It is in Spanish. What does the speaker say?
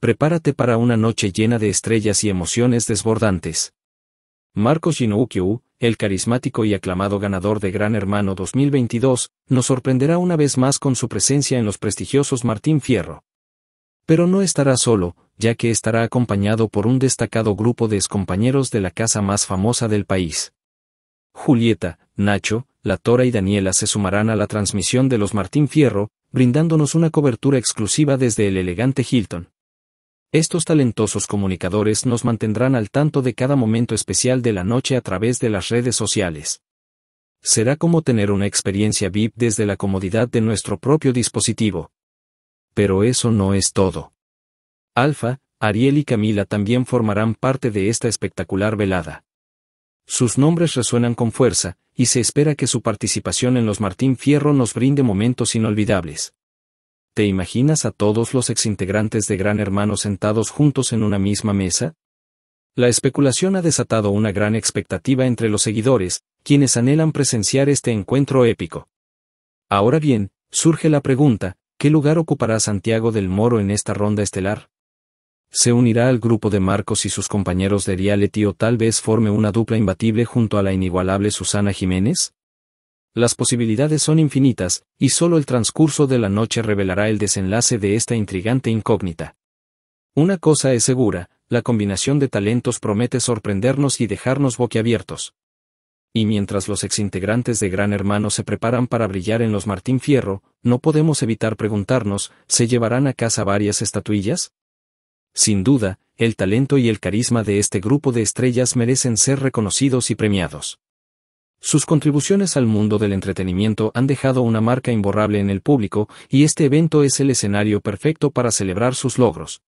Prepárate para una noche llena de estrellas y emociones desbordantes. Marcos Ginoukyu, el carismático y aclamado ganador de Gran Hermano 2022, nos sorprenderá una vez más con su presencia en los prestigiosos Martín Fierro. Pero no estará solo, ya que estará acompañado por un destacado grupo de excompañeros de la casa más famosa del país. Julieta, Nacho, La Tora y Daniela se sumarán a la transmisión de los Martín Fierro, brindándonos una cobertura exclusiva desde el elegante Hilton. Estos talentosos comunicadores nos mantendrán al tanto de cada momento especial de la noche a través de las redes sociales. Será como tener una experiencia VIP desde la comodidad de nuestro propio dispositivo. Pero eso no es todo. Alfa, Ariel y Camila también formarán parte de esta espectacular velada. Sus nombres resuenan con fuerza, y se espera que su participación en los Martín Fierro nos brinde momentos inolvidables. ¿Te imaginas a todos los exintegrantes de Gran Hermano sentados juntos en una misma mesa? La especulación ha desatado una gran expectativa entre los seguidores, quienes anhelan presenciar este encuentro épico. Ahora bien, surge la pregunta, ¿qué lugar ocupará Santiago del Moro en esta ronda estelar? ¿Se unirá al grupo de Marcos y sus compañeros de reality o tal vez forme una dupla imbatible junto a la inigualable Susana Jiménez? Las posibilidades son infinitas, y solo el transcurso de la noche revelará el desenlace de esta intrigante incógnita. Una cosa es segura, la combinación de talentos promete sorprendernos y dejarnos boquiabiertos. Y mientras los exintegrantes de Gran Hermano se preparan para brillar en los Martín Fierro, no podemos evitar preguntarnos, ¿se llevarán a casa varias estatuillas? Sin duda, el talento y el carisma de este grupo de estrellas merecen ser reconocidos y premiados. Sus contribuciones al mundo del entretenimiento han dejado una marca imborrable en el público, y este evento es el escenario perfecto para celebrar sus logros.